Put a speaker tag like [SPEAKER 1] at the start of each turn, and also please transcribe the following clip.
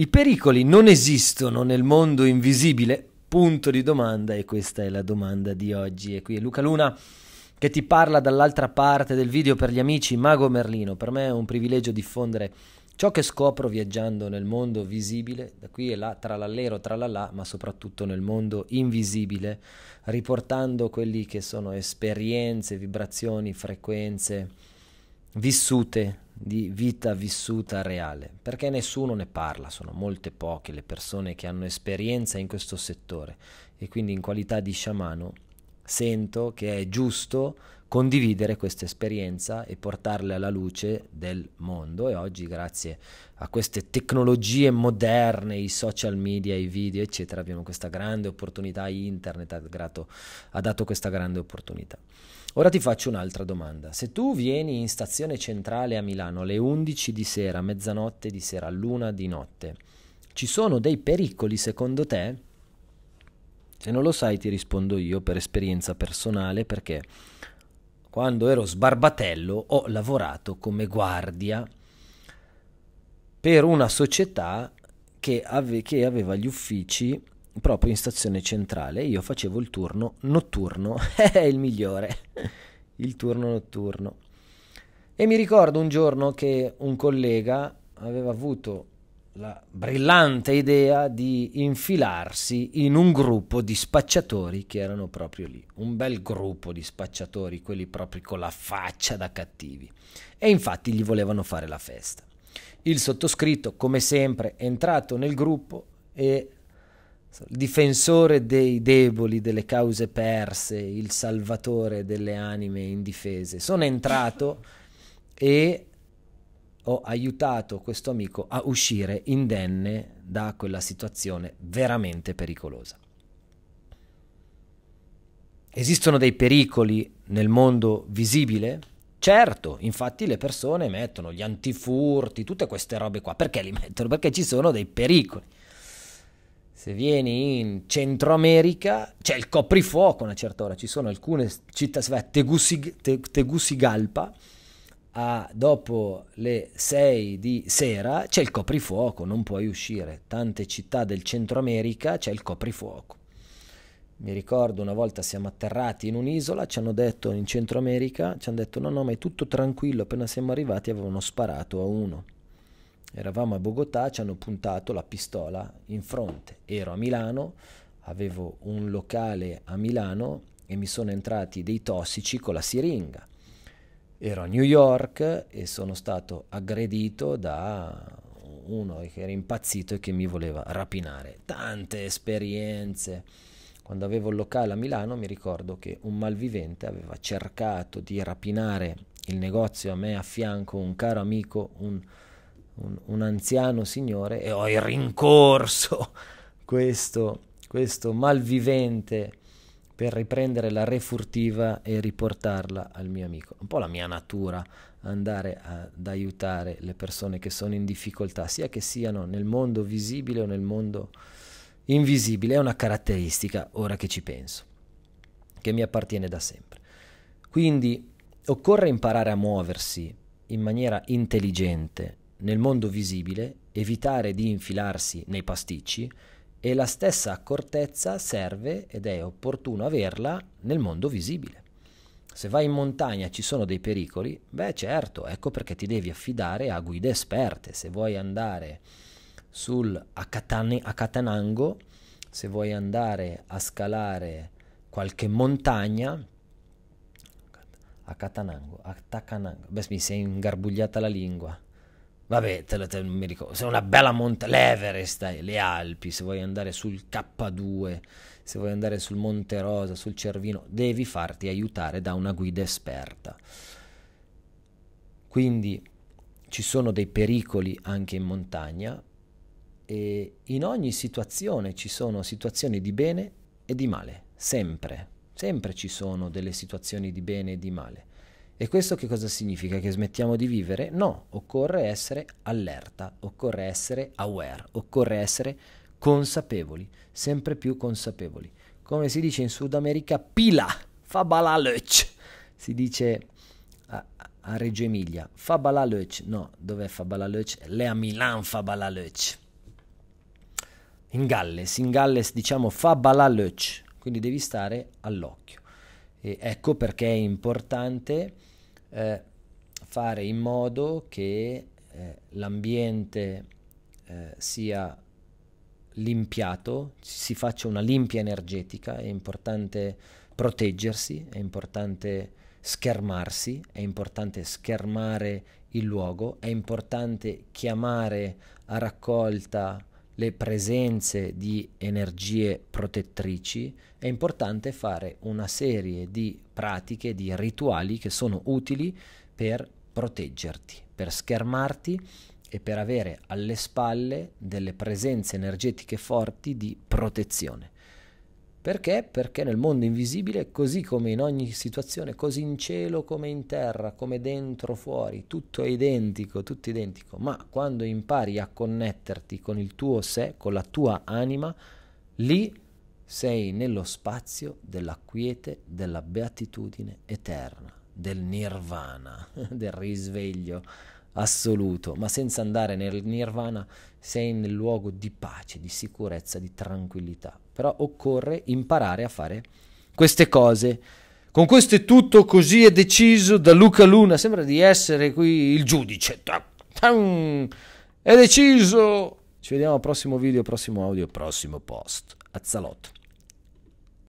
[SPEAKER 1] I pericoli non esistono nel mondo invisibile? Punto di domanda e questa è la domanda di oggi. E qui è Luca Luna che ti parla dall'altra parte del video per gli amici Mago Merlino. Per me è un privilegio diffondere ciò che scopro viaggiando nel mondo visibile, da qui e là, tra l'allero, tra la là, ma soprattutto nel mondo invisibile, riportando quelli che sono esperienze, vibrazioni, frequenze vissute, di vita vissuta reale, perché nessuno ne parla, sono molte poche le persone che hanno esperienza in questo settore e quindi in qualità di sciamano sento che è giusto condividere questa esperienza e portarla alla luce del mondo e oggi grazie a queste tecnologie moderne, i social media, i video eccetera abbiamo questa grande opportunità, internet ha, grato, ha dato questa grande opportunità. Ora ti faccio un'altra domanda, se tu vieni in stazione centrale a Milano alle 11 di sera, mezzanotte di sera, l'una di notte, ci sono dei pericoli secondo te? Se non lo sai ti rispondo io per esperienza personale perché quando ero sbarbatello ho lavorato come guardia per una società che, ave- che aveva gli uffici proprio in stazione centrale. Io facevo il turno notturno, è il migliore, il turno notturno. E mi ricordo un giorno che un collega aveva avuto la brillante idea di infilarsi in un gruppo di spacciatori che erano proprio lì, un bel gruppo di spacciatori, quelli proprio con la faccia da cattivi. E infatti gli volevano fare la festa. Il sottoscritto, come sempre, è entrato nel gruppo e il difensore dei deboli, delle cause perse, il salvatore delle anime indifese. Sono entrato e ho aiutato questo amico a uscire indenne da quella situazione veramente pericolosa. Esistono dei pericoli nel mondo visibile? Certo, infatti le persone mettono gli antifurti, tutte queste robe qua. Perché li mettono? Perché ci sono dei pericoli. Se vieni in Centro America c'è il coprifuoco a una certa ora, ci sono alcune città, se vai a Tegucigalpa, a, dopo le 6 di sera c'è il coprifuoco, non puoi uscire. Tante città del Centro America c'è il coprifuoco. Mi ricordo una volta siamo atterrati in un'isola, ci hanno detto in Centro America, ci hanno detto no no ma è tutto tranquillo, appena siamo arrivati avevano sparato a uno. Eravamo a Bogotà, ci hanno puntato la pistola in fronte. Ero a Milano, avevo un locale a Milano e mi sono entrati dei tossici con la siringa ero a New York e sono stato aggredito da uno che era impazzito e che mi voleva rapinare. Tante esperienze. Quando avevo il locale a Milano mi ricordo che un malvivente aveva cercato di rapinare il negozio a me a fianco un caro amico, un, un, un anziano signore e ho il rincorso questo, questo malvivente per riprendere la refurtiva e riportarla al mio amico. Un po' la mia natura andare ad aiutare le persone che sono in difficoltà, sia che siano nel mondo visibile o nel mondo invisibile, è una caratteristica, ora che ci penso, che mi appartiene da sempre. Quindi occorre imparare a muoversi in maniera intelligente nel mondo visibile, evitare di infilarsi nei pasticci, e la stessa accortezza serve ed è opportuno averla nel mondo visibile. Se vai in montagna ci sono dei pericoli? Beh certo, ecco perché ti devi affidare a guide esperte. Se vuoi andare sul Akatane, Akatanango, se vuoi andare a scalare qualche montagna, Akatanango, Atacanango, beh mi sei ingarbugliata la lingua, Vabbè, te, te, mi ricordo. Se una bella monta. L'Everest, eh, le Alpi. Se vuoi andare sul K2, se vuoi andare sul Monte Rosa, sul Cervino, devi farti aiutare da una guida esperta. Quindi ci sono dei pericoli anche in montagna. E in ogni situazione ci sono situazioni di bene e di male. Sempre. Sempre ci sono delle situazioni di bene e di male. E questo che cosa significa? Che smettiamo di vivere? No, occorre essere allerta, occorre essere aware, occorre essere consapevoli, sempre più consapevoli. Come si dice in Sud America, pila, fa balalec, si dice a, a Reggio Emilia, fa balalec, no, dov'è fa balalec? Le a Milan fa balalec. In Galles, in Galles diciamo fa balalec, quindi devi stare all'occhio. E ecco perché è importante eh, fare in modo che eh, l'ambiente eh, sia limpiato, si faccia una limpia energetica, è importante proteggersi, è importante schermarsi, è importante schermare il luogo, è importante chiamare a raccolta le presenze di energie protettrici, è importante fare una serie di pratiche, di rituali che sono utili per proteggerti, per schermarti e per avere alle spalle delle presenze energetiche forti di protezione. Perché? Perché nel mondo invisibile, così come in ogni situazione, così in cielo come in terra, come dentro, fuori, tutto è identico, tutto identico, ma quando impari a connetterti con il tuo sé, con la tua anima, lì sei nello spazio della quiete, della beatitudine eterna, del nirvana, del risveglio assoluto, ma senza andare nel nirvana sei nel luogo di pace, di sicurezza, di tranquillità. Però occorre imparare a fare queste cose. Con questo è tutto, così è deciso da Luca Luna, sembra di essere qui il giudice. È deciso! Ci vediamo al prossimo video, prossimo audio, prossimo post. Azzalotto.